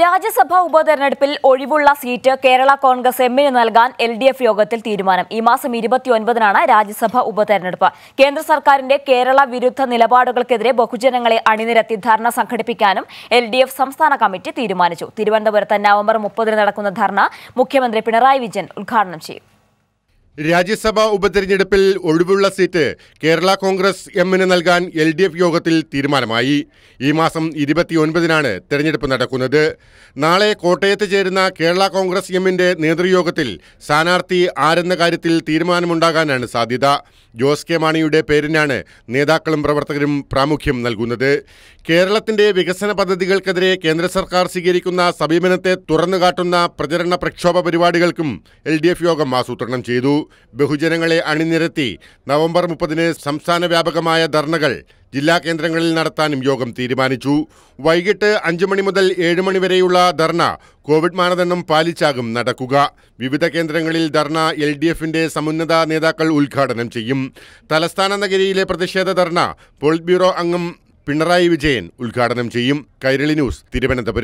രാജ്യസഭാ ഉപതെരഞ്ഞെടുപ്പിൽ ഒഴിവുള്ള സീറ്റ് കേരള കോൺഗ്രസ് എമ്മിന് നൽകാൻ എൽ ഡി എഫ് യോഗത്തിൽ തീരുമാനം ഈ മാസം ഇരുപത്തിയൊൻപതിനാണ് രാജ്യസഭാ ഉപതെരഞ്ഞെടുപ്പ് കേന്ദ്ര സർക്കാരിന്റെ കേരള വിരുദ്ധ നിലപാടുകൾക്കെതിരെ ബഹുജനങ്ങളെ അണിനിരത്തി ധർണ സംഘടിപ്പിക്കാനും എൽ ഡി എഫ് സംസ്ഥാന കമ്മിറ്റി തീരുമാനിച്ചു തിരുവനന്തപുരത്ത് നവംബർ മുപ്പതിന് നടക്കുന്ന ധർണ മുഖ്യമന്ത്രി പിണറായി വിജയൻ ഉദ്ഘാടനം ചെയ്യും രാജ്യസഭാ ഉപതെരഞ്ഞെടുപ്പിൽ ഒഴിവുള്ള സീറ്റ് കേരള കോൺഗ്രസ് എമ്മിന് നൽകാൻ എൽ ഡി എഫ് യോഗത്തിൽ തീരുമാനമായി ഈ മാസം ഇരുപത്തിയൊൻപതിനാണ് തെരഞ്ഞെടുപ്പ് നടക്കുന്നത് നാളെ കോട്ടയത്ത് ചേരുന്ന കേരള കോൺഗ്രസ് എമ്മിന്റെ നേതൃയോഗത്തിൽ സ്ഥാനാർത്ഥി ആരെന്ന കാര്യത്തിൽ തീരുമാനമുണ്ടാകാനാണ് സാധ്യത ജോസ് കെ മാണിയുടെ പേരിനാണ് നേതാക്കളും പ്രവർത്തകരും പ്രാമുഖ്യം നൽകുന്നത് കേരളത്തിന്റെ വികസന പദ്ധതികൾക്കെതിരെ കേന്ദ്ര സർക്കാർ സ്വീകരിക്കുന്ന സമീപനത്തെ തുറന്നുകാട്ടുന്ന പ്രചരണ പ്രക്ഷോഭ പരിപാടികൾക്കും എൽ യോഗം ആസൂത്രണം ചെയ്തു ബഹുജനങ്ങളെ അണിനിരത്തി നവംബർ മുപ്പതിന് സംസ്ഥാന വ്യാപകമായ ധർണകൾ ജില്ലാ കേന്ദ്രങ്ങളിൽ നടത്താനും യോഗം തീരുമാനിച്ചു വൈകിട്ട് അഞ്ചു മണി മുതൽ ഏഴ് മണി വരെയുള്ള ധർണ കോവിഡ് മാനദണ്ഡം പാലിച്ചാകും നടക്കുക വിവിധ കേന്ദ്രങ്ങളിൽ ധർണ എൽ ഡി എഫിന്റെ സമുന്നത നേതാക്കൾ ഉദ്ഘാടനം ചെയ്യും തലസ്ഥാന നഗരിയിലെ പ്രതിഷേധ ധർണ പോളിറ്റ് ബ്യൂറോ അംഗം പിണറായി വിജയൻ ഉദ്ഘാടനം ചെയ്യും കൈരളി ന്യൂസ് തിരുവനന്തപുരം